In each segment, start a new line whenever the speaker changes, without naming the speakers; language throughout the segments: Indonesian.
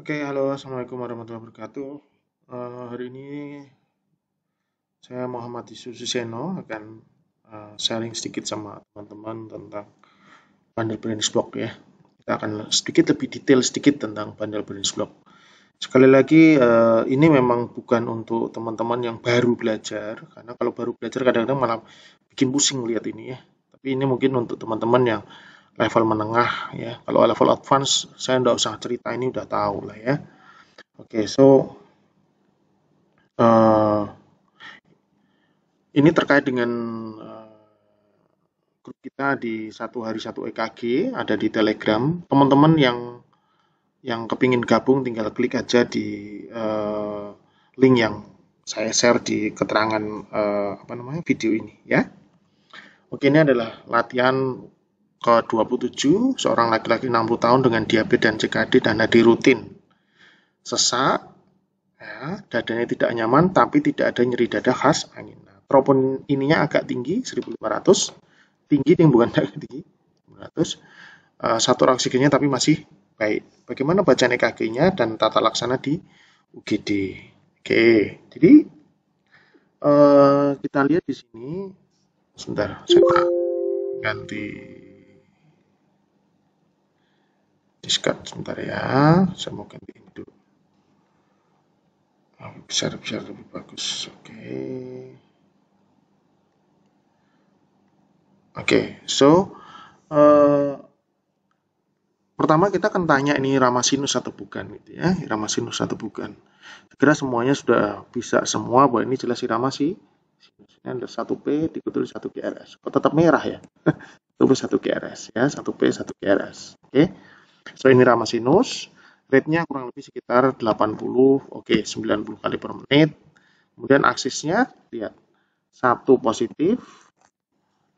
Oke, okay, halo, assalamualaikum warahmatullahi wabarakatuh. Uh, hari ini saya Muhammad Isu Seno akan uh, sharing sedikit sama teman-teman tentang bundle brand block ya. Kita akan sedikit lebih detail sedikit tentang bundle brand block. Sekali lagi uh, ini memang bukan untuk teman-teman yang baru belajar karena kalau baru belajar kadang-kadang malah bikin pusing lihat ini ya. Tapi ini mungkin untuk teman-teman yang level menengah ya. Kalau level advance saya nggak usah cerita ini udah tahu lah ya. Oke, okay, so uh, ini terkait dengan uh, grup kita di satu hari satu EKG ada di Telegram. Teman-teman yang yang kepingin gabung tinggal klik aja di uh, link yang saya share di keterangan uh, apa namanya video ini ya. Oke ini adalah latihan ke-27, seorang laki-laki 60 tahun dengan diabetes dan CKD dan nadi rutin. Sesak, ya, dadanya tidak nyaman, tapi tidak ada nyeri dada khas angin. Nah, tropon ininya agak tinggi, 1500. Tinggi, ini bukan agak tinggi, 1500. Uh, eh, satu oksigennya tapi masih baik. Bagaimana bacaan EKG-nya dan tata laksana di UGD. Oke, jadi uh, kita lihat di sini. Sebentar, saya ganti discard sebentar ya saya mau ganti ini dulu ah, besar besar lebih bagus oke okay. oke okay, so uh, pertama kita akan tanya ini ramah sinus atau bukan gitu ya Ramah sinus atau bukan Kira semuanya sudah bisa semua bahwa ini jelas irama sih sinus ini ada 1P dikutul satu GRS kok tetap merah ya 1 satu 1 GRS ya 1P 1 GRS oke okay. So ini ramah sinus, rate-nya kurang lebih sekitar 80, oke okay, 90 kali per menit. Kemudian aksisnya, lihat, satu positif,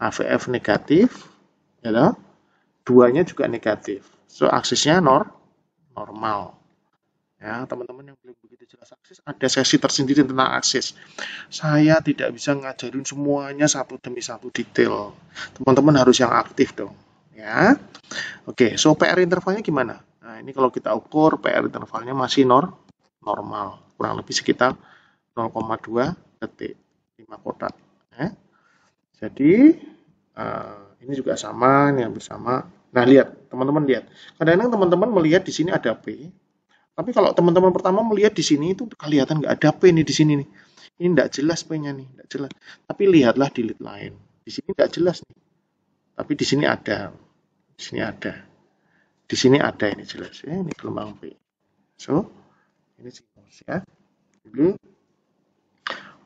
AVF negatif, ya lo, duanya juga negatif. So aksisnya nor normal. Ya, teman-teman yang belum begitu jelas aksis, ada sesi tersendiri tentang aksis. Saya tidak bisa ngajarin semuanya satu demi satu detail. Teman-teman harus yang aktif dong ya. Oke, so PR intervalnya gimana? Nah, ini kalau kita ukur PR intervalnya masih nor normal, kurang lebih sekitar 0,2 detik 5 kotak ya. Jadi uh, ini juga sama, ini hampir sama. Nah, lihat, teman-teman lihat. Kadang-kadang teman-teman melihat di sini ada P, tapi kalau teman-teman pertama melihat di sini itu kelihatan nggak ada P ini di sini nih. Ini nggak jelas P-nya nih, nggak jelas. Tapi lihatlah di lead lain. Di sini nggak jelas nih. Tapi di sini ada sini ada. Di sini ada ini jelas ya, ini gelombang V. So, ini sinus ya. Jadi,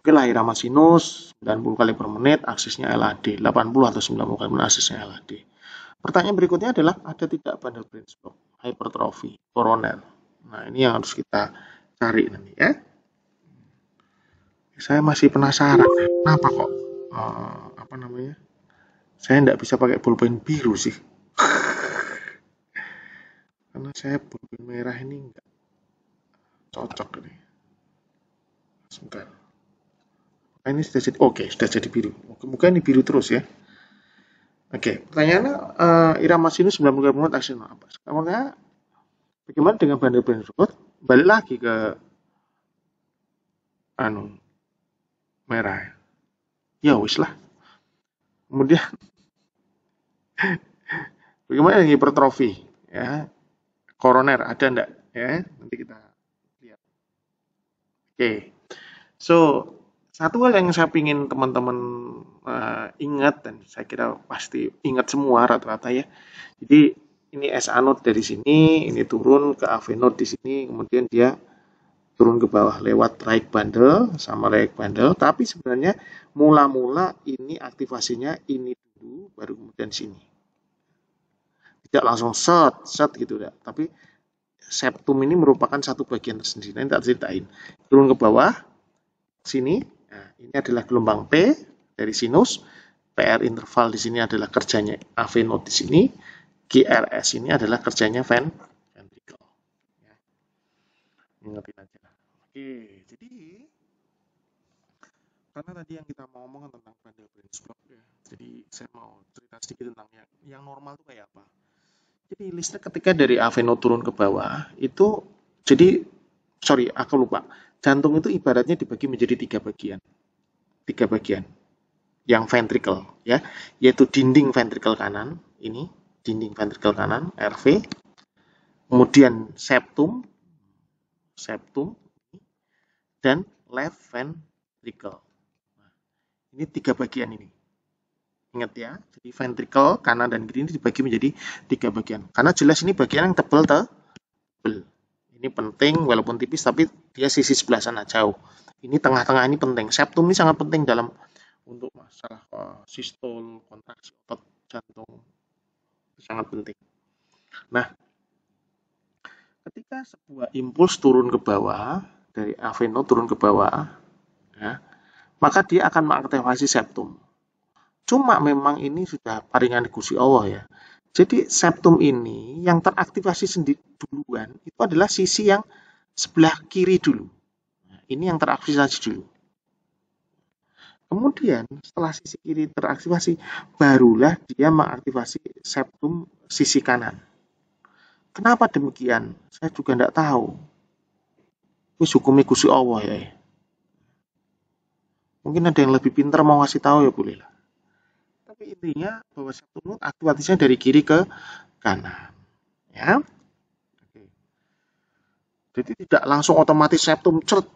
oke lah irama sinus 90 kali per menit, aksisnya LAD, 80 atau 90 kali per menit aksisnya LAD. Pertanyaan berikutnya adalah ada tidak Vanderbilt stroke, hypertrophy koroner. Nah, ini yang harus kita cari nanti ya. Saya masih penasaran, kenapa kok uh, apa namanya? Saya tidak bisa pakai pulpen biru sih karena saya pulpen merah ini enggak cocok ini sebentar ini sudah jadi oke okay, sudah jadi biru mungkin ini biru terus ya oke okay, pertanyaannya uh, eh, irama sinus 90 menit aksional apa sekarang bagaimana dengan bandar-bandar balik lagi ke anu merah ya, ya wis lah kemudian bagaimana hipertrofi ya koroner ada enggak ya nanti kita lihat oke okay. so satu hal yang saya pingin teman-teman uh, ingat dan saya kira pasti ingat semua rata-rata ya jadi ini S anode dari sini ini turun ke AV node di sini kemudian dia turun ke bawah lewat right bundle sama right bundle tapi sebenarnya mula-mula ini aktivasinya ini dulu baru kemudian sini tidak langsung set set gitu ya tapi septum ini merupakan satu bagian tersendiri nanti tak ceritain turun ke bawah sini nah, ini adalah gelombang P dari sinus PR interval di sini adalah kerjanya AV node di sini GRS ini adalah kerjanya fan ventricle ya. oke jadi karena tadi yang kita mau ngomong tentang Brain ya jadi saya mau cerita sedikit tentang yang, yang normal itu kayak apa jadi listrik ketika dari Aveno turun ke bawah itu jadi sorry aku lupa jantung itu ibaratnya dibagi menjadi tiga bagian tiga bagian yang ventricle ya yaitu dinding ventricle kanan ini dinding ventricle kanan RV kemudian septum septum dan left ventricle nah, ini tiga bagian ini Ingat ya, jadi ventricle kanan dan kiri ini dibagi menjadi tiga bagian. Karena jelas ini bagian yang tebal tebal. Ini penting walaupun tipis tapi dia sisi sebelah sana jauh. Ini tengah-tengah ini penting. Septum ini sangat penting dalam untuk masalah uh, sistol, kontraksi otot jantung. Sangat penting. Nah, ketika sebuah impuls turun ke bawah dari aveno turun ke bawah, ya, maka dia akan mengaktifasi septum Cuma memang ini sudah paringan gusi Allah ya. Jadi septum ini yang teraktivasi sendiri duluan itu adalah sisi yang sebelah kiri dulu. Nah, ini yang teraktivasi dulu. Kemudian setelah sisi kiri teraktivasi, barulah dia mengaktivasi septum sisi kanan. Kenapa demikian? Saya juga tidak tahu. Ini hukumnya kusi Allah ya. Mungkin ada yang lebih pintar mau ngasih tahu ya bolehlah tapi intinya bahwa satu loop aktuatisnya dari kiri ke kanan ya Oke. jadi tidak langsung otomatis septum cert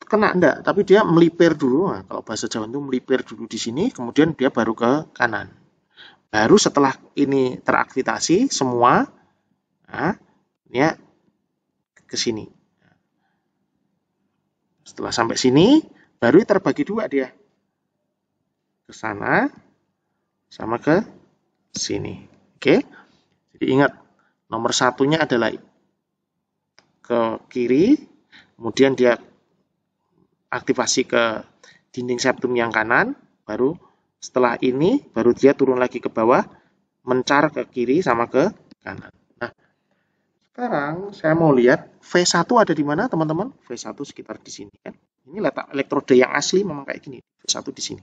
kena enggak tapi dia melipir dulu nah, kalau bahasa Jawa itu melipir dulu di sini kemudian dia baru ke kanan baru setelah ini teraktivasi semua nah, ya ke sini setelah sampai sini baru terbagi dua dia ke sana sama ke sini. Oke. Jadi ingat, nomor satunya adalah ke kiri, kemudian dia aktivasi ke dinding septum yang kanan, baru setelah ini baru dia turun lagi ke bawah, mencar ke kiri sama ke kanan. Nah, sekarang saya mau lihat V1 ada di mana teman-teman? V1 sekitar di sini kan. Ini letak elektrode yang asli memang kayak gini, V1 di sini.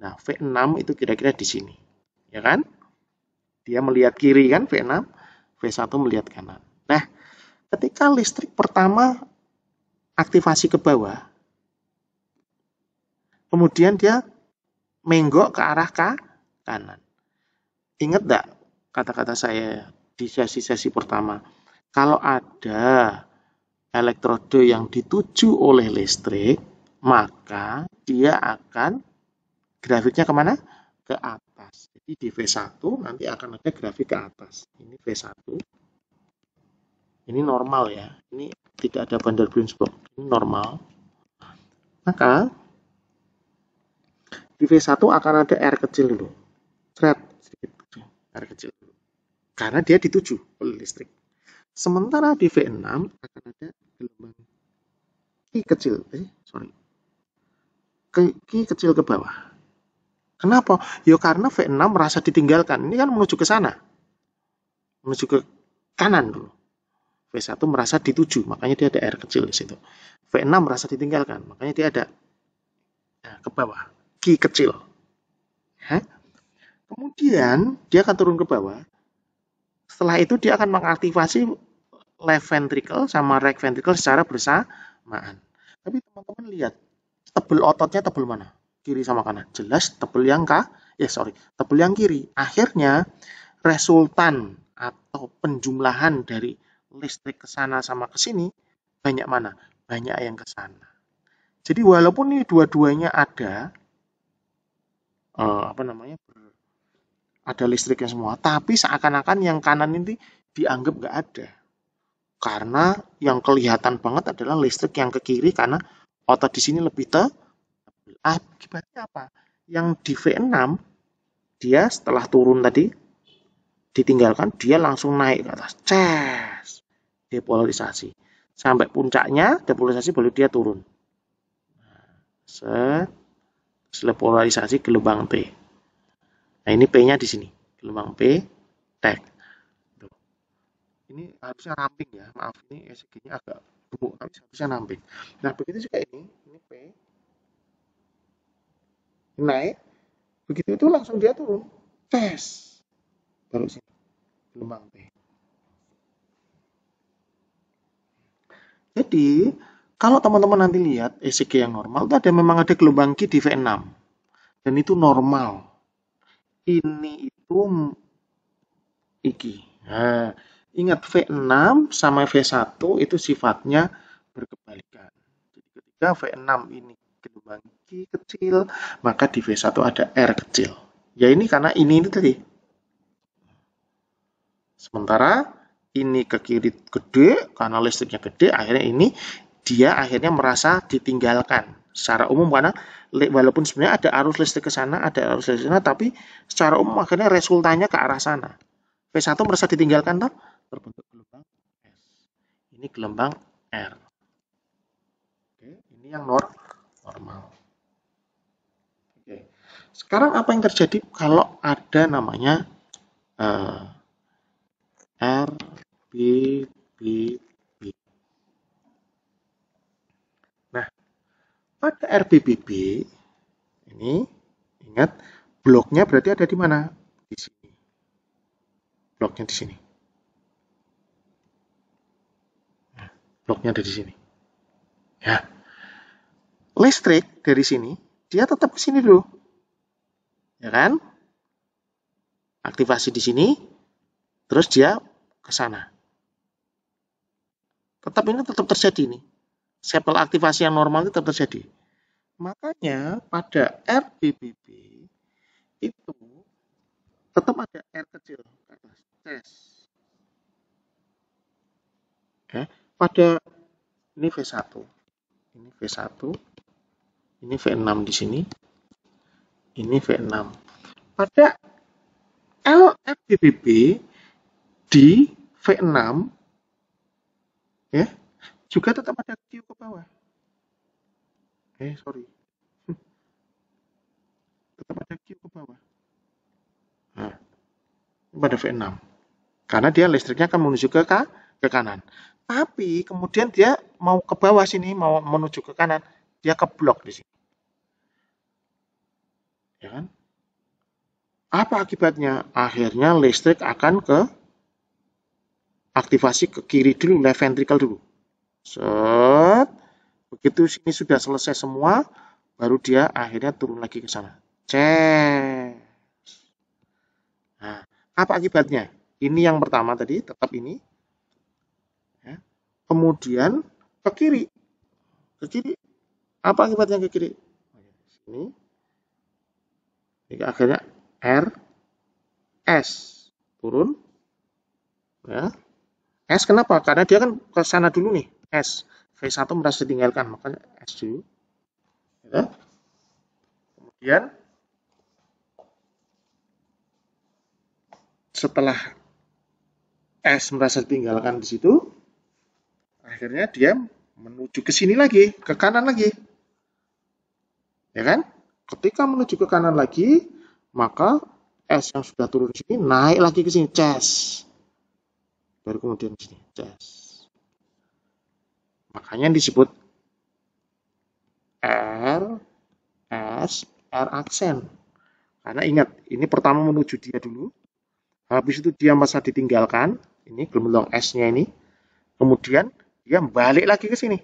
Nah, V6 itu kira-kira di sini. Ya kan? Dia melihat kiri kan V6, V1 melihat kanan. Nah, ketika listrik pertama aktivasi ke bawah, kemudian dia menggok ke arah ke kanan. Ingat nggak kata-kata saya di sesi-sesi pertama? Kalau ada elektrode yang dituju oleh listrik, maka dia akan grafiknya kemana? Ke atas. Jadi di V1 nanti akan ada grafik ke atas. Ini V1. Ini normal ya. Ini tidak ada bandar Block. Ini normal. Maka di V1 akan ada R kecil dulu. red sedikit. R kecil dulu. Karena dia dituju oleh listrik. Sementara di V6 akan ada gelombang ki kecil. Eh, sorry. ki kecil ke bawah Kenapa? Ya karena V6 merasa ditinggalkan. Ini kan menuju ke sana. Menuju ke kanan dulu. V1 merasa dituju, makanya dia ada air kecil di situ. V6 merasa ditinggalkan, makanya dia ada nah, ke bawah, ki kecil. Hah? Kemudian dia akan turun ke bawah. Setelah itu dia akan mengaktifasi left ventricle sama right ventricle secara bersamaan. Tapi teman-teman lihat, tebel ototnya tebel mana? kiri sama kanan. Jelas tebel yang kah? Eh, ya sorry, tebel yang kiri. Akhirnya resultan atau penjumlahan dari listrik ke sana sama ke sini banyak mana? Banyak yang ke sana. Jadi walaupun ini dua-duanya ada uh, apa namanya? ada listriknya semua, tapi seakan-akan yang kanan ini dianggap nggak ada. Karena yang kelihatan banget adalah listrik yang ke kiri karena otot di sini lebih te Akibatnya apa? Yang di V6, dia setelah turun tadi, ditinggalkan, dia langsung naik ke atas. Ces! Depolarisasi. Sampai puncaknya, depolarisasi baru dia turun. Se nah, selepolarisasi gelombang P. Nah, ini P-nya di sini. Gelombang P, tag. Ini harusnya ramping ya. Maaf, ini ECG-nya agak gemuk, tapi harusnya ramping. Nah, begitu juga ini. Ini P, naik begitu itu langsung dia turun tes baru sih gelombang B jadi kalau teman-teman nanti lihat ECG yang normal itu ada memang ada gelombang Q di V6 dan itu normal ini itu iki nah, ingat V6 sama V1 itu sifatnya berkebalikan jadi ketika V6 ini gelombang Q kecil, maka di V1 ada R kecil. Ya ini karena ini ini tadi. Sementara ini ke kiri gede, karena listriknya gede, akhirnya ini dia akhirnya merasa ditinggalkan secara umum karena walaupun sebenarnya ada arus listrik ke sana, ada arus listrik ke sana, tapi secara umum akhirnya resultanya ke arah sana. V1 merasa ditinggalkan, toh? terbentuk gelombang S. Ini gelombang R. Oke, ini yang normal normal. Oke. Sekarang apa yang terjadi kalau ada namanya uh, R, Nah, pada RBBB ini ingat bloknya berarti ada di mana? Di sini. Bloknya di sini. Nah, bloknya ada di sini. Ya listrik dari sini, dia tetap ke sini dulu. Ya kan? Aktivasi di sini, terus dia ke sana. Tetap ini tetap terjadi ini. Sepel aktivasi yang normal itu tetap terjadi. Makanya pada RBBB itu tetap ada R kecil Tes. Ya, pada ini V1. Ini V1, ini V6 di sini. Ini V6. Pada LFBBB di V6 ya, juga tetap ada Q ke bawah. Eh, sorry. Tetap ada Q ke bawah. Nah, pada V6. Karena dia listriknya akan menuju ke, K, ke kanan. Tapi kemudian dia mau ke bawah sini, mau menuju ke kanan, dia ke blok di sini. Ya kan? Apa akibatnya? Akhirnya listrik akan ke aktivasi ke kiri dulu, left ventricle dulu. Set. Begitu sini sudah selesai semua, baru dia akhirnya turun lagi ke sana. C. Nah, apa akibatnya? Ini yang pertama tadi, tetap ini. Ya. Kemudian ke kiri. Ke kiri. Apa akibatnya ke kiri? Sini. Jadi akhirnya R S turun. Ya. S kenapa? Karena dia kan ke sana dulu nih. S V1 merasa ditinggalkan, makanya S dulu. Ya. Kemudian setelah S merasa ditinggalkan di situ, akhirnya dia menuju ke sini lagi, ke kanan lagi. Ya kan? Ketika menuju ke kanan lagi, maka S yang sudah turun di sini naik lagi ke sini, chest. Baru kemudian di sini, chest. Makanya disebut R, S, R aksen. Karena ingat, ini pertama menuju dia dulu. Habis itu dia masa ditinggalkan. Ini gelombang S-nya ini. Kemudian dia balik lagi ke sini.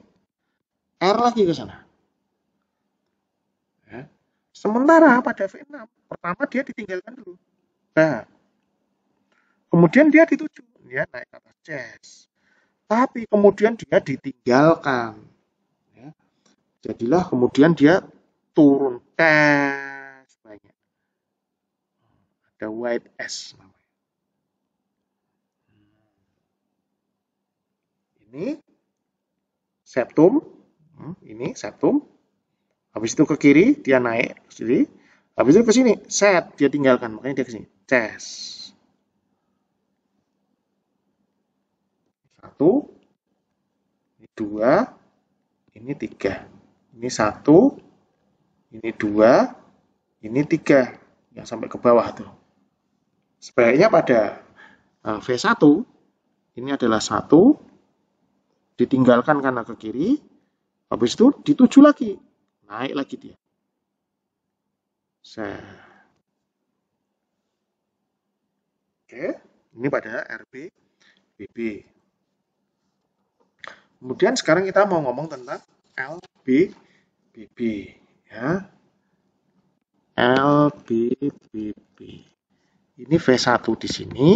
R lagi ke sana. Sementara pada V6, pertama dia ditinggalkan dulu. Nah, kemudian dia dituju naik ke atas C. Tapi kemudian dia ditinggalkan. Ya. Jadilah kemudian dia turun tes banyak. Ada white S namanya. Ini septum, hmm, ini septum, Habis itu ke kiri, dia naik ke Habis itu ke sini, set, dia tinggalkan. Makanya dia ke sini, chess. Satu, ini dua, ini tiga. Ini satu, ini dua, ini tiga. Yang sampai ke bawah tuh. Sebaiknya pada eh, V1, ini adalah satu, ditinggalkan karena ke kiri, habis itu dituju lagi, Naik lagi dia. Oke, ini pada RB BB. Kemudian sekarang kita mau ngomong tentang LB BB. ya. LB BB. Ini V1 di sini,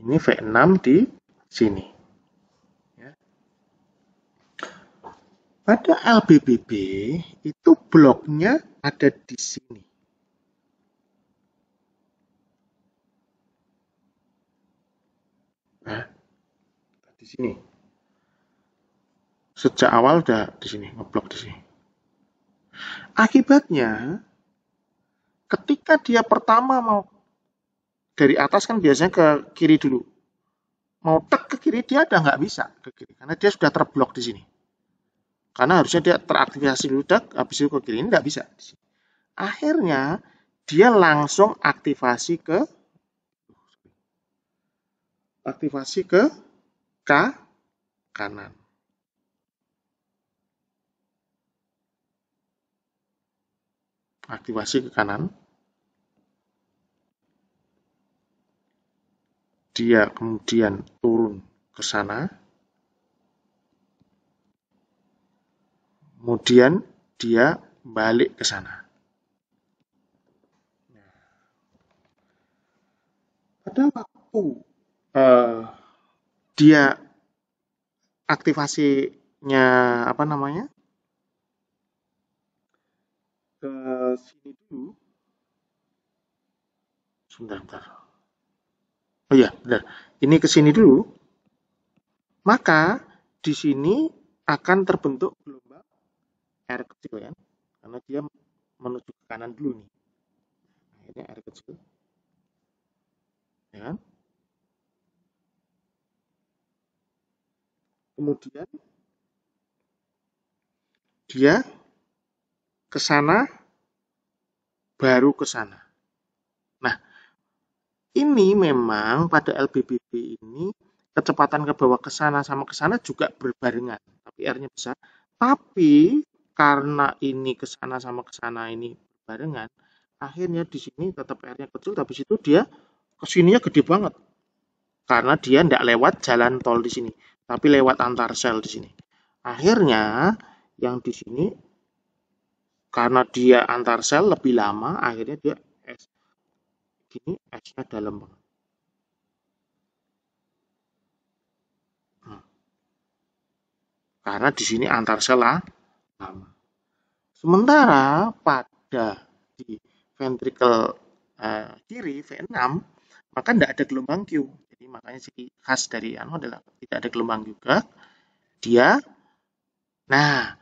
ini V6 di sini. Pada LBBB itu bloknya ada di sini. Nah, di sini. Sejak awal udah di sini, ngeblok di sini. Akibatnya, ketika dia pertama mau dari atas kan biasanya ke kiri dulu. Mau tek ke kiri dia udah nggak bisa ke kiri karena dia sudah terblok di sini. Karena harusnya dia teraktivasi ludak, habis itu ke kiri. Ini nggak bisa. Akhirnya, dia langsung aktivasi ke aktivasi ke K kanan. Aktivasi ke kanan. Dia kemudian turun ke sana. Kemudian dia balik ke sana. Pada waktu uh, dia aktivasinya apa namanya ke sini dulu. Sebentar, sebentar. Oh iya benar. Ini ke sini dulu. Maka di sini akan terbentuk belum R kecil ya, karena dia menuju ke kanan dulu nih akhirnya R kecil ya kan? kemudian dia ke sana baru ke sana nah ini memang pada LBBB ini kecepatan ke bawah ke sana sama ke sana juga berbarengan tapi R-nya besar tapi karena ini ke sana sama ke sana ini barengan, akhirnya di sini tetap airnya kecil, tapi situ dia kesininya gede banget. Karena dia tidak lewat jalan tol di sini, tapi lewat antar sel di sini. Akhirnya yang di sini karena dia antar sel lebih lama, akhirnya dia es gini esnya dalam banget. Hmm. Karena di sini antar sel Sementara pada di ventrikel uh, kiri V6 maka tidak ada gelombang Q. Jadi makanya ciri khas dari anu adalah tidak ada gelombang juga. Dia nah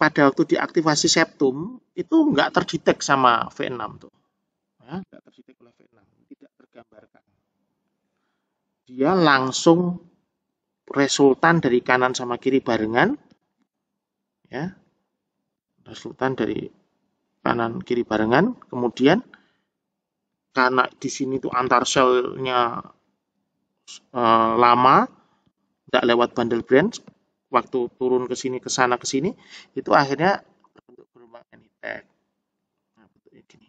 pada waktu diaktivasi septum itu nggak terdetek sama V6 tuh. Ya, nggak terdetek oleh V6, tidak tergambarkan. Dia langsung resultan dari kanan sama kiri barengan ya resultan dari kanan kiri barengan kemudian karena di sini tuh antar selnya e, lama tidak lewat bundle branch waktu turun ke sini ke sana ke sini itu akhirnya untuk gelombang tag nah bentuknya ini,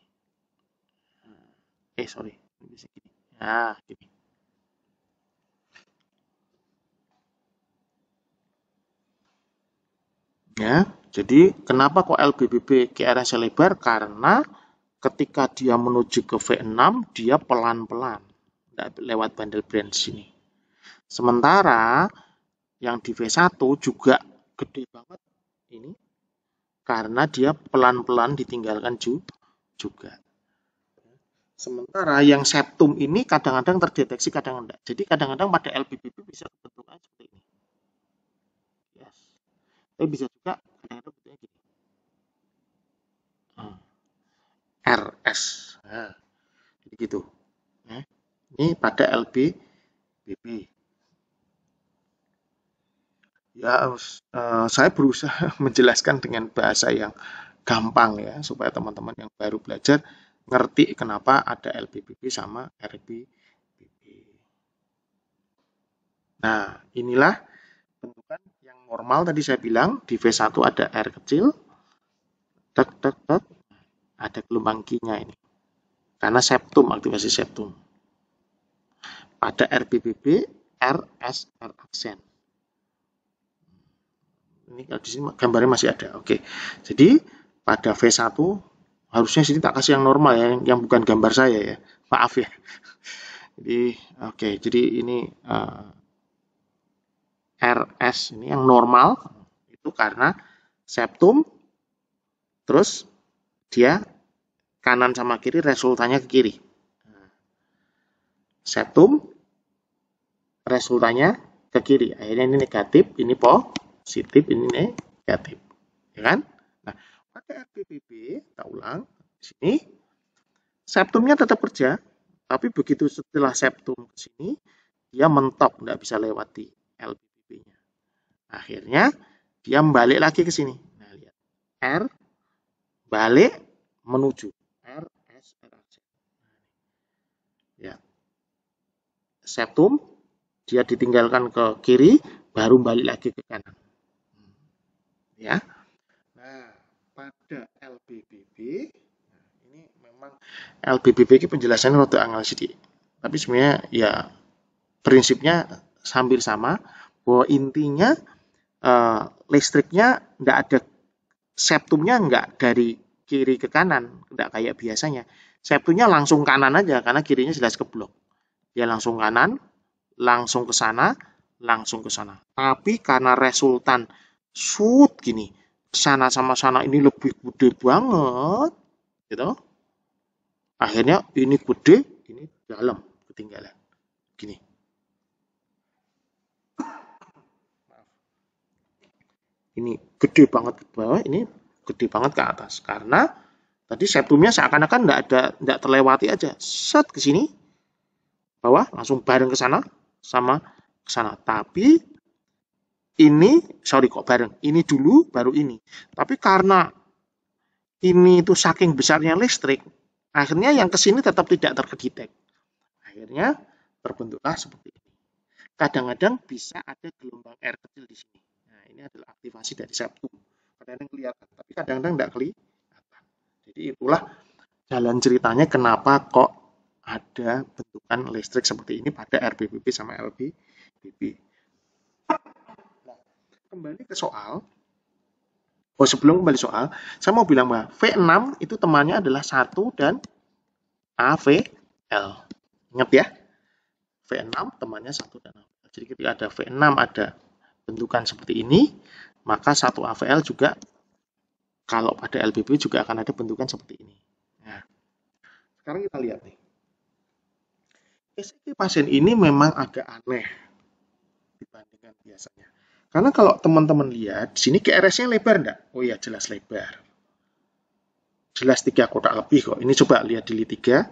eh sorry ini nah gini ah, Ya, jadi kenapa kok LBBB ke lebar? selebar? Karena ketika dia menuju ke V6 dia pelan-pelan lewat bandel brand sini. Sementara yang di V1 juga gede banget ini karena dia pelan-pelan ditinggalkan juga. Sementara yang septum ini kadang-kadang terdeteksi, kadang-kadang Jadi kadang-kadang pada LBBB bisa aja tapi bisa juga kadang-kadang bentuknya gini hmm. RS jadi gitu ini pada LB BB ya eh, saya berusaha menjelaskan dengan bahasa yang gampang ya supaya teman-teman yang baru belajar ngerti kenapa ada LBBB sama RBBB. Nah, inilah bentukan normal tadi saya bilang di V1 ada R kecil tek tek tek ada gelombang Q-nya ini karena septum aktivasi septum pada RBBB S, R aksen ini kalau di sini gambarnya masih ada oke jadi pada V1 harusnya sini tak kasih yang normal ya yang bukan gambar saya ya maaf ya jadi oke jadi ini uh, RS ini yang normal itu karena septum terus dia kanan sama kiri resultanya ke kiri. Nah, septum resultanya ke kiri. Akhirnya ini negatif, ini positif, ini negatif. Ya kan? Nah, pakai RPPB, kita ulang di sini septumnya tetap kerja, tapi begitu setelah septum ke sini dia mentok, nggak bisa lewati LB Akhirnya dia balik lagi ke sini. Nah, lihat. R balik menuju R S R C. Ya. Septum dia ditinggalkan ke kiri baru balik lagi ke kanan. Hmm. Ya. Nah, pada LBBB nah, ini memang LBBB ini penjelasannya waktu angle sedikit. Tapi sebenarnya ya prinsipnya sambil sama bahwa intinya uh, listriknya nggak ada septumnya nggak dari kiri ke kanan, nggak kayak biasanya. Septumnya langsung kanan aja karena kirinya jelas keblok. Dia langsung kanan, langsung ke sana, langsung ke sana. Tapi karena resultan shoot gini, sana sama sana ini lebih gede banget, gitu. Akhirnya ini gede, ini dalam ketinggalan. ini gede banget ke bawah, ini gede banget ke atas. Karena tadi septumnya seakan-akan tidak ada tidak terlewati aja. Set ke sini, bawah langsung bareng ke sana sama ke sana. Tapi ini sorry kok bareng. Ini dulu baru ini. Tapi karena ini itu saking besarnya listrik, akhirnya yang ke sini tetap tidak terdetek. Akhirnya terbentuklah seperti ini. Kadang-kadang bisa ada gelombang air kecil di sini ini adalah aktivasi dari septum. Kadang-kadang kelihatan, tapi kadang-kadang tidak kelihatan. Jadi itulah jalan ceritanya kenapa kok ada bentukan listrik seperti ini pada RBBB sama LBBB. kembali ke soal. Oh, sebelum kembali soal, saya mau bilang bahwa V6 itu temannya adalah 1 dan AVL. Ingat ya, V6 temannya 1 dan AVL. Jadi ketika ada V6 ada bentukan seperti ini, maka satu AVL juga kalau pada LBP juga akan ada bentukan seperti ini. Nah, sekarang kita lihat nih. SIK pasien ini memang agak aneh dibandingkan biasanya. Karena kalau teman-teman lihat, sini KRS-nya lebar enggak? Oh iya jelas lebar. Jelas tiga kotak lebih kok. Ini coba lihat di 3.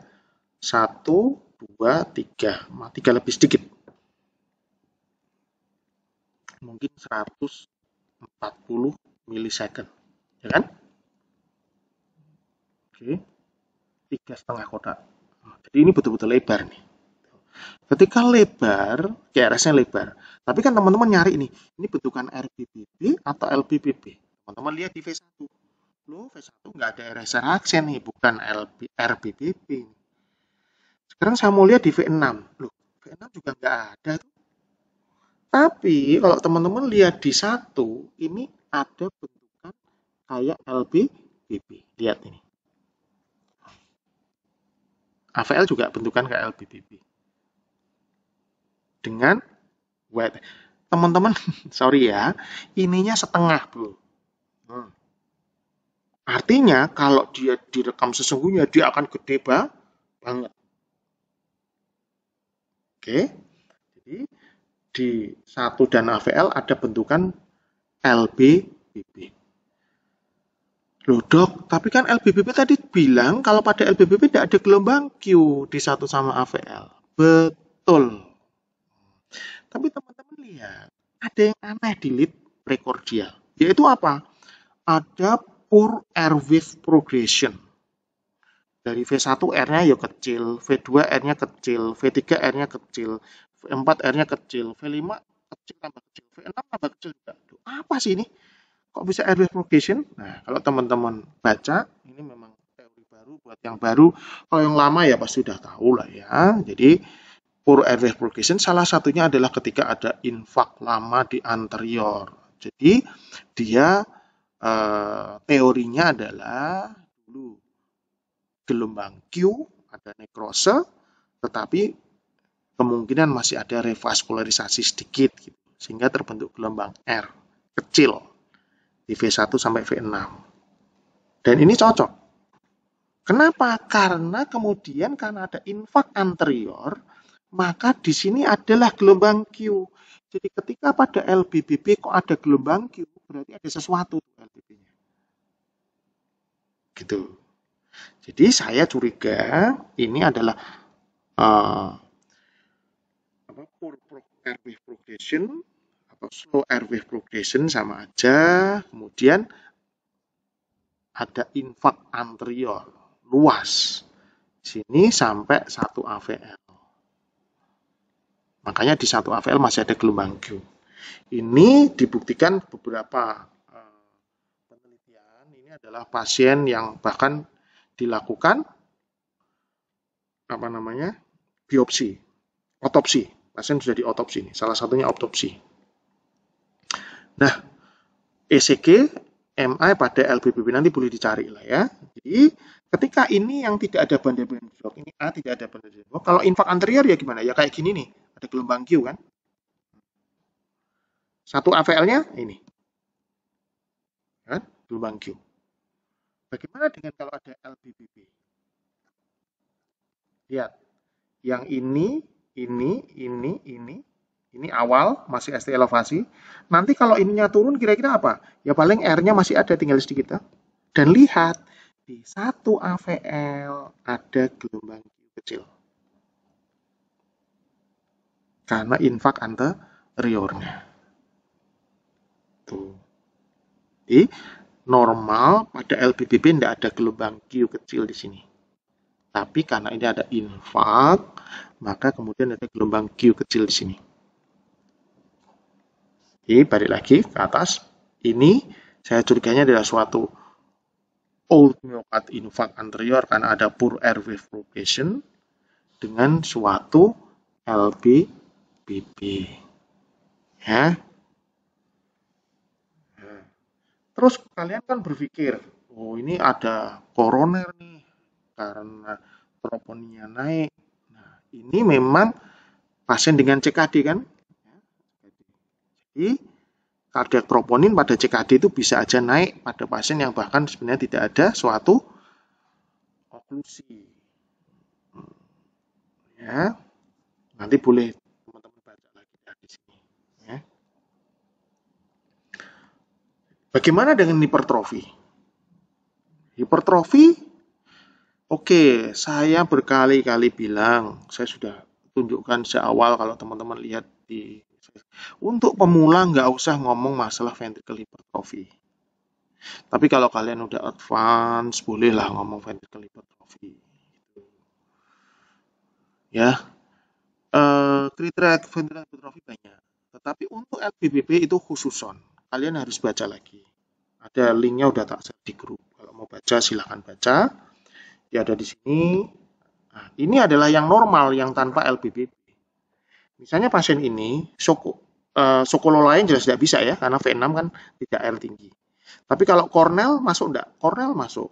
1, 2, 3. Tiga lebih sedikit mungkin 140 milisecond, ya kan? Oke, tiga setengah kotak. Nah, jadi ini betul-betul lebar nih. Ketika lebar, CRS-nya lebar. Tapi kan teman-teman nyari ini, ini bentukan RBBB atau LBBB. Teman-teman lihat di V1. Loh, V1 nggak ada eraser aksen nih, bukan LB, RBBB. Sekarang saya mau lihat di V6. Loh, V6 juga nggak ada tuh. Tapi kalau teman-teman lihat di satu, ini ada bentukan kayak LBBB. Lihat ini. AVL juga bentukan kayak LBBB. Dengan wet. Teman-teman, sorry ya, ininya setengah, bro. Hmm. Artinya kalau dia direkam sesungguhnya, dia akan gede banget. Oke, jadi di satu dan AVL ada bentukan LBBB. Loh dok, tapi kan LBBB tadi bilang kalau pada LBBB tidak ada gelombang Q di satu sama AVL. Betul. Tapi teman-teman lihat, ada yang aneh di lead precordial. Yaitu apa? Ada poor airwave progression dari V1 R-nya ya kecil, V2 R-nya kecil, V3 R-nya kecil, V4 R-nya kecil, V5 kecil tambah kecil, V6 tambah kecil juga. Duh, apa sih ini? Kok bisa airway propagation? Nah, kalau teman-teman baca, ini memang teori baru buat yang baru. Kalau yang lama ya pasti sudah tahu lah ya. Jadi, poor airway propagation salah satunya adalah ketika ada infak lama di anterior. Jadi, dia eh, teorinya adalah dulu gelombang Q, ada nekrose, tetapi kemungkinan masih ada revaskularisasi sedikit, gitu. sehingga terbentuk gelombang R kecil di V1 sampai V6. Dan ini cocok. Kenapa? Karena kemudian karena ada infak anterior, maka di sini adalah gelombang Q. Jadi ketika pada LBBB kok ada gelombang Q, berarti ada sesuatu LBB-nya. Gitu. Jadi saya curiga ini adalah uh, eh, airwave progression atau slow airwave progression sama aja. Kemudian ada infak anterior luas sini sampai satu AVL. Makanya di satu AVL masih ada gelombang Q. Ini dibuktikan beberapa eh, penelitian. Ini adalah pasien yang bahkan dilakukan apa namanya biopsi, otopsi. Pasien sudah diotopsi ini salah satunya otopsi. Nah, ECG, MI pada LBBB nanti boleh dicari lah ya. Jadi ketika ini yang tidak ada bandel-bandel blok, ini A tidak ada bandel-bandel blok. Kalau infak anterior ya gimana? Ya kayak gini nih, ada gelombang Q kan. Satu AVL-nya ini. Kan? Gelombang Q. Bagaimana dengan kalau ada LBBB? Lihat, yang ini, ini, ini, ini, ini awal masih ST elevasi. Nanti kalau ininya turun kira-kira apa? Ya paling R-nya masih ada tinggal sedikit. Ya. Dan lihat, di satu AVL ada gelombang kecil. Karena infak anteriornya. Tuh. Jadi, normal pada LPBP tidak ada gelombang Q kecil di sini. Tapi karena ini ada infak, maka kemudian ada gelombang Q kecil di sini. Jadi balik lagi ke atas. Ini saya curiganya adalah suatu old myocard infak anterior karena ada poor air wave propagation dengan suatu LPBP. Ya, Terus kalian kan berpikir, oh ini ada koroner nih karena troponinnya naik. Nah, ini memang pasien dengan CKD kan? Jadi kardiak troponin pada CKD itu bisa aja naik pada pasien yang bahkan sebenarnya tidak ada suatu oklusi. Hmm, ya, nanti boleh Bagaimana dengan hipertrofi? Hipertrofi, oke, saya berkali-kali bilang, saya sudah tunjukkan sejak awal kalau teman-teman lihat di untuk pemula nggak usah ngomong masalah ventricle hypertrophy. Tapi kalau kalian udah advance, bolehlah ngomong ventricle hypertrophy. Ya, eh, kriteria ventricle hypertrophy banyak. Tetapi untuk LBBP itu khususon kalian harus baca lagi. Ada linknya udah tak share di grup. Kalau mau baca silahkan baca. Dia ada di sini. Nah, ini adalah yang normal yang tanpa LPBB. Misalnya pasien ini soko, eh, Soko sokolo lain jelas tidak bisa ya karena V6 kan tidak R tinggi. Tapi kalau Cornell masuk enggak? Cornell masuk.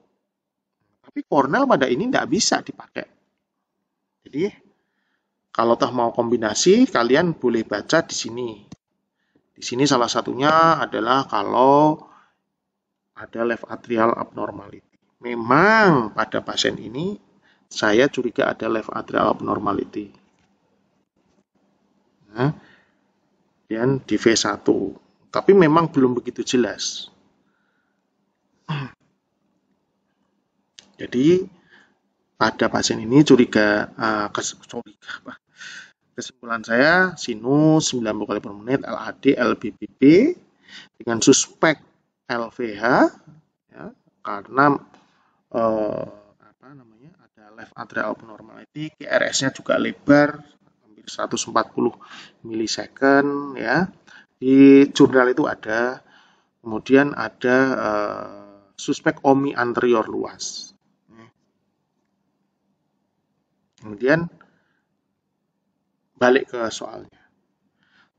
Tapi Cornell pada ini enggak bisa dipakai. Jadi kalau toh mau kombinasi, kalian boleh baca di sini. Di sini salah satunya adalah kalau ada left atrial abnormality. Memang pada pasien ini saya curiga ada left atrial abnormality. Nah, ya. dan di V1, tapi memang belum begitu jelas. Jadi pada pasien ini curiga, uh, curiga Kesimpulan saya, sinus 90 kali per menit LAD LBBB dengan suspek LVH ya, karena eh, apa namanya ada left atrial abnormality, QRS-nya juga lebar hampir 140 milisecond ya. Di jurnal itu ada kemudian ada eh, suspek omi anterior luas. Ya. Kemudian balik ke soalnya.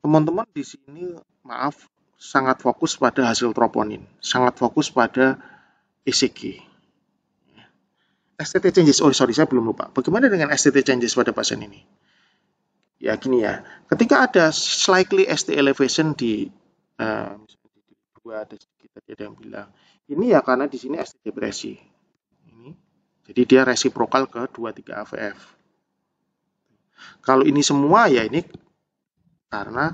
Teman-teman di sini, maaf, sangat fokus pada hasil troponin, sangat fokus pada ECG. STT changes, oh sorry, saya belum lupa. Bagaimana dengan STT changes pada pasien ini? Ya gini ya, ketika ada slightly ST elevation di eh, dua ada sedikit tadi ada yang bilang ini ya karena di sini ST depresi. jadi dia resiprokal ke 2 3 AVF. Kalau ini semua ya ini karena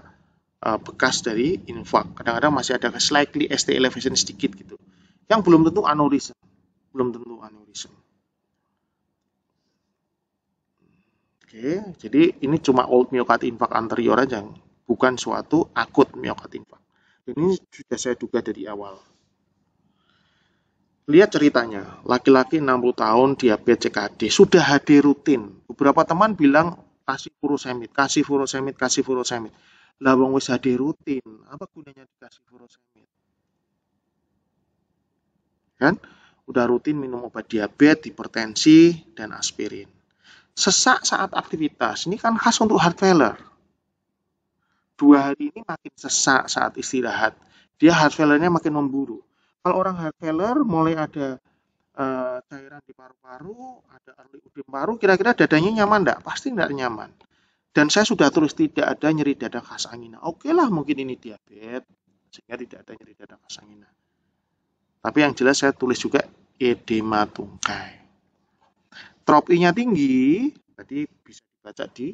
uh, bekas dari infak. Kadang-kadang masih ada slightly ST elevation sedikit gitu. Yang belum tentu aneurisme, Belum tentu aneurisme. Oke, jadi ini cuma old myocard infak anterior aja, bukan suatu akut myocard infak. ini sudah saya duga dari awal. Lihat ceritanya, laki-laki 60 tahun diabetes CKD, sudah HD rutin. Beberapa teman bilang kasih furosemid, kasih furosemid, kasih furosemid. Lah wong wis HD rutin, apa gunanya dikasih furosemid? Kan? Udah rutin minum obat diabetes, hipertensi, dan aspirin. Sesak saat aktivitas, ini kan khas untuk heart failure. Dua hari ini makin sesak saat istirahat. Dia heart failure-nya makin memburuk. Kalau orang heart failure mulai ada uh, cairan di paru-paru, ada early udem paru, kira-kira dadanya nyaman enggak? Pasti enggak nyaman. Dan saya sudah terus tidak ada nyeri dada khas angina. Oke lah mungkin ini diabetes, sehingga tidak ada nyeri dada khas angina. Tapi yang jelas saya tulis juga edema tungkai. Tropinya tinggi, tadi bisa dibaca di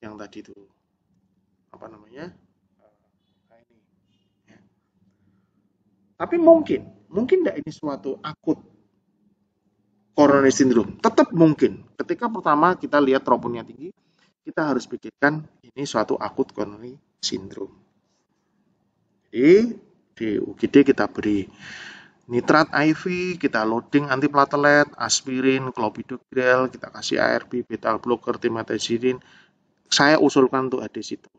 yang tadi itu apa namanya? Eh, ini. Ya. Tapi mungkin mungkin tidak ini suatu akut coronary syndrome? Tetap mungkin. Ketika pertama kita lihat troponinnya tinggi, kita harus pikirkan ini suatu akut coronary syndrome. Jadi di UGD kita beri nitrat IV, kita loading antiplatelet, aspirin, clopidogrel, kita kasih ARB, beta blocker, timatezidin. Saya usulkan untuk situ.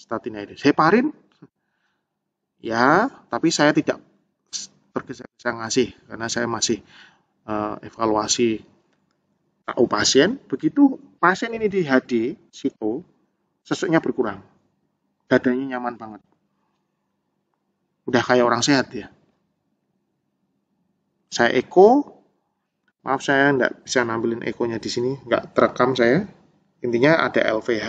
Statin aedes. Heparin? Ya, tapi saya tidak terkesan gesa ngasih karena saya masih uh, evaluasi KU pasien. Begitu pasien ini di HD, sito, sesuknya berkurang. Dadanya nyaman banget. Udah kayak orang sehat ya. Saya eko, maaf saya nggak bisa nampilin ekonya di sini, nggak terekam saya. Intinya ada LVH,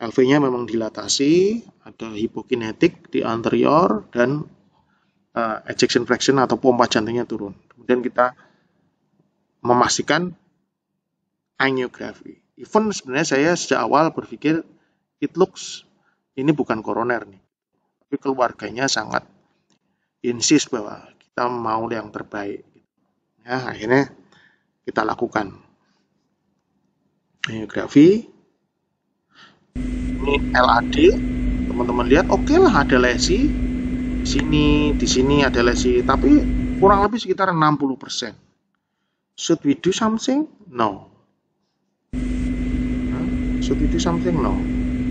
LV-nya memang dilatasi, ada hipokinetik di anterior, dan uh, ejection fraction atau pompa jantungnya turun. Kemudian kita memastikan angiografi. Even sebenarnya saya sejak awal berpikir it looks ini bukan koroner nih. Tapi keluarganya sangat insist bahwa kita mau yang terbaik. Ya, akhirnya kita lakukan angiografi, ini LAD teman-teman lihat oke okay lah ada lesi di sini, di sini ada lesi, tapi kurang lebih sekitar 60%. Should we do something? No. Should we do something? No.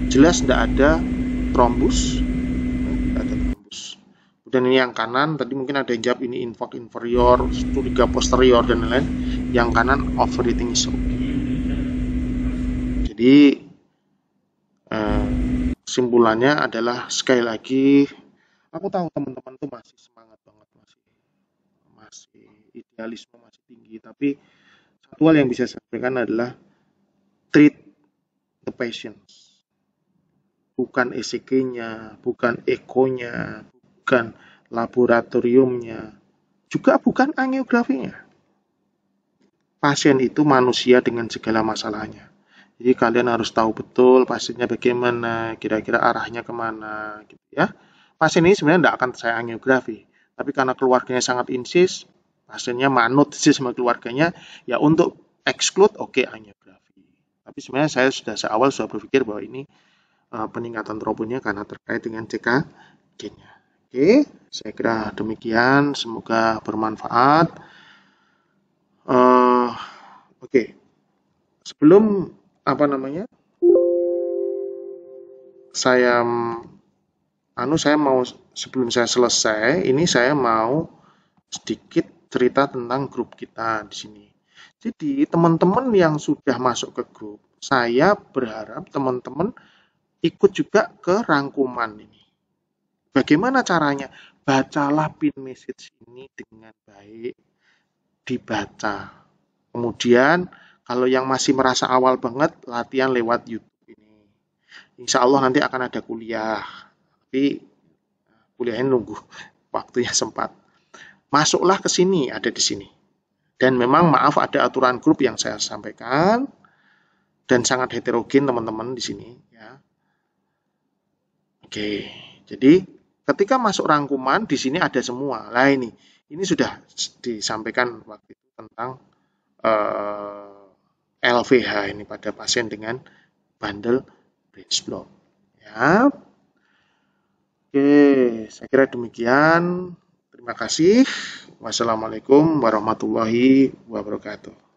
Jelas tidak ada trombus. Tidak ada trombus. Kemudian ini yang kanan, tadi mungkin ada yang jawab ini infak inferior, curiga posterior, dan lain-lain. Yang kanan, overeating is okay. Jadi, eh, simpulannya adalah sekali lagi aku tahu teman-teman tuh masih semangat banget masih masih idealisme masih tinggi tapi satu hal yang bisa saya sampaikan adalah treat the patients bukan ECG-nya bukan ekonya bukan laboratoriumnya juga bukan angiografinya pasien itu manusia dengan segala masalahnya. Jadi kalian harus tahu betul pasiennya bagaimana, kira-kira arahnya kemana, gitu ya. Pasien ini sebenarnya tidak akan saya angiografi, tapi karena keluarganya sangat insis pasiennya manut sih sama keluarganya, ya untuk exclude oke okay, angiografi. Tapi sebenarnya saya sudah seawal sudah berpikir bahwa ini uh, peningkatan trombonnya karena terkait dengan CK gennya. Oke, okay, saya kira demikian. Semoga bermanfaat. Uh, oke, okay. sebelum apa namanya? Saya anu saya mau sebelum saya selesai ini saya mau sedikit cerita tentang grup kita di sini. Jadi teman-teman yang sudah masuk ke grup, saya berharap teman-teman ikut juga ke rangkuman ini. Bagaimana caranya? Bacalah pin message ini dengan baik, dibaca. Kemudian kalau yang masih merasa awal banget, latihan lewat YouTube ini. Insya Allah nanti akan ada kuliah tapi kuliahin nunggu waktunya sempat. Masuklah ke sini, ada di sini. Dan memang maaf ada aturan grup yang saya sampaikan dan sangat heterogen teman-teman di sini ya. Oke, jadi ketika masuk rangkuman di sini ada semua. Lah ini, ini sudah disampaikan waktu itu tentang eh, LVH ini pada pasien dengan bundle brain block. Ya, Oke, saya kira demikian. Terima kasih. Wassalamualaikum warahmatullahi wabarakatuh.